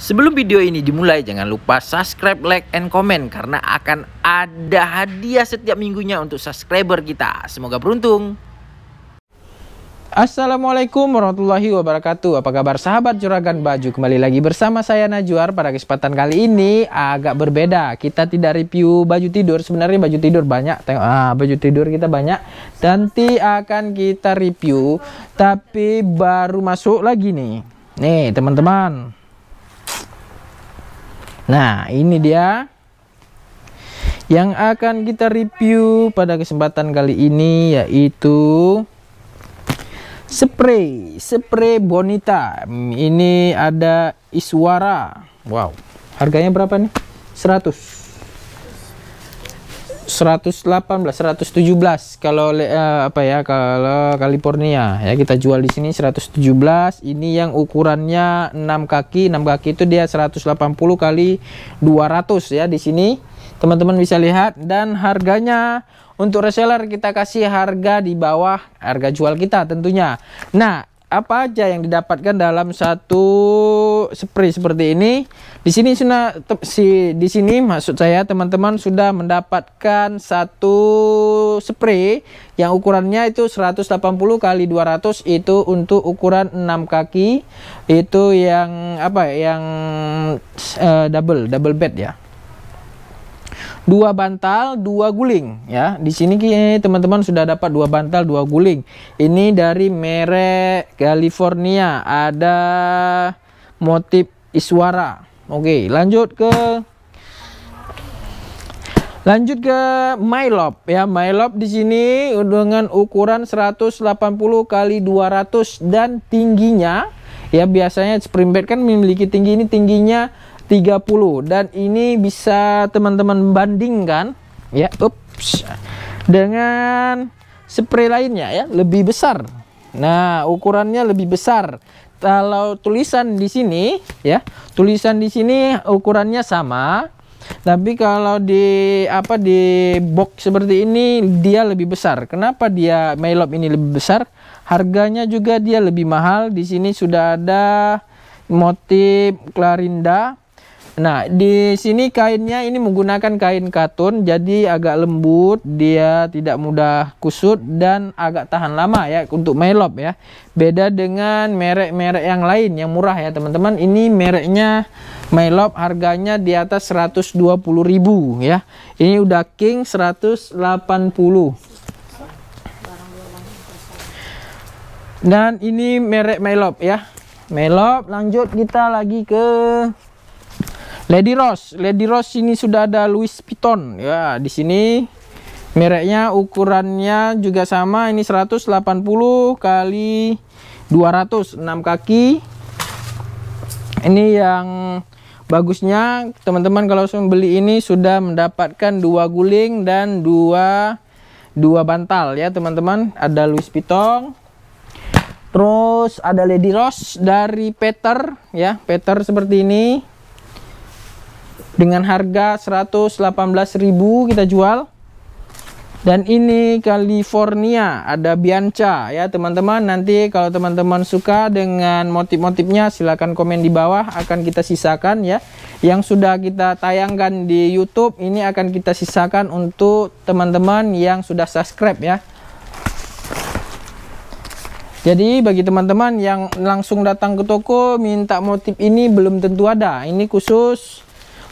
Sebelum video ini dimulai, jangan lupa subscribe, like, and comment karena akan ada hadiah setiap minggunya untuk subscriber kita. Semoga beruntung. Assalamualaikum warahmatullahi wabarakatuh. Apa kabar sahabat Juragan Baju? Kembali lagi bersama saya Najwar. Pada kesempatan kali ini agak berbeda. Kita tidak review baju tidur. Sebenarnya baju tidur banyak. Tengok, ah, baju tidur kita banyak. Nanti akan kita review, tapi baru masuk lagi nih. Nih, teman-teman Nah, ini dia yang akan kita review pada kesempatan kali ini yaitu spray spray bonita ini ada iswara wow harganya berapa nih 100 118 117 kalau uh, apa ya kalau California ya kita jual di sini 117 ini yang ukurannya 6 kaki 6 kaki itu dia 180 kali 200 ya di sini teman-teman bisa lihat dan harganya untuk reseller kita kasih harga di bawah harga jual kita tentunya nah apa aja yang didapatkan dalam satu spray seperti ini. Di sini sudah si di sini maksud saya teman-teman sudah mendapatkan satu spray yang ukurannya itu 180 kali 200 itu untuk ukuran 6 kaki itu yang apa yang uh, double double bed ya dua bantal, dua guling ya. Di sini teman-teman sudah dapat dua bantal, dua guling. Ini dari merek California ada motif Iswara. Oke, lanjut ke Lanjut ke Mylop ya. Mylop di sini dengan ukuran 180 kali 200 dan tingginya ya biasanya spring bed kan memiliki tinggi ini tingginya 30 dan ini bisa teman-teman bandingkan ya ups dengan spray lainnya ya lebih besar nah ukurannya lebih besar kalau tulisan di sini ya tulisan di sini ukurannya sama tapi kalau di apa di box seperti ini dia lebih besar kenapa dia Mailop ini lebih besar harganya juga dia lebih mahal di sini sudah ada motif clarinda Nah, di sini kainnya ini menggunakan kain katun jadi agak lembut, dia tidak mudah kusut dan agak tahan lama ya untuk melop ya. Beda dengan merek-merek yang lain yang murah ya, teman-teman. Ini mereknya Mylop harganya di atas 120.000 ya. Ini udah king 180. Dan ini merek Mylop ya. Mylop lanjut kita lagi ke Lady Rose, Lady Rose ini sudah ada Louis Piton ya. Di sini mereknya ukurannya juga sama ini 180 kali 200 6 kaki. Ini yang bagusnya teman-teman kalau beli ini sudah mendapatkan dua guling dan dua dua bantal ya teman-teman. Ada Louis Piton, Terus ada Lady Rose dari Peter ya, Peter seperti ini dengan harga 118.000 kita jual dan ini California ada Bianca ya teman-teman nanti kalau teman-teman suka dengan motif-motifnya silahkan komen di bawah akan kita sisakan ya yang sudah kita tayangkan di YouTube ini akan kita sisakan untuk teman-teman yang sudah subscribe ya jadi bagi teman-teman yang langsung datang ke toko minta motif ini belum tentu ada ini khusus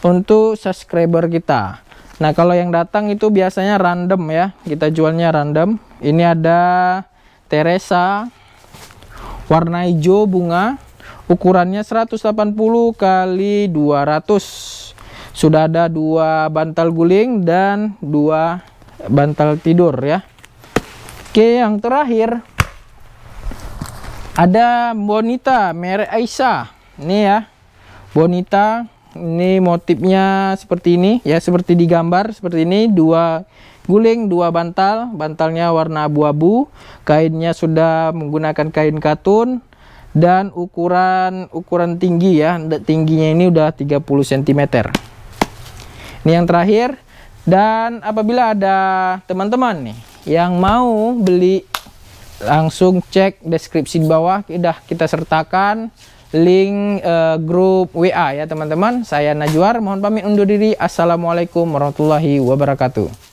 untuk subscriber kita nah kalau yang datang itu biasanya random ya kita jualnya random ini ada Teresa warna hijau bunga ukurannya 180 kali 200 sudah ada dua bantal guling dan dua bantal tidur ya oke yang terakhir ada bonita merek Aisyah ini ya bonita ini motifnya seperti ini ya seperti di gambar seperti ini dua guling dua bantal bantalnya warna abu-abu kainnya sudah menggunakan kain katun dan ukuran ukuran tinggi ya tingginya ini udah 30 cm ini yang terakhir dan apabila ada teman-teman nih yang mau beli langsung cek deskripsi di bawah sudah kita sertakan link uh, grup WA ya teman-teman. Saya Najwar, mohon pamit undur diri. Assalamualaikum warahmatullahi wabarakatuh.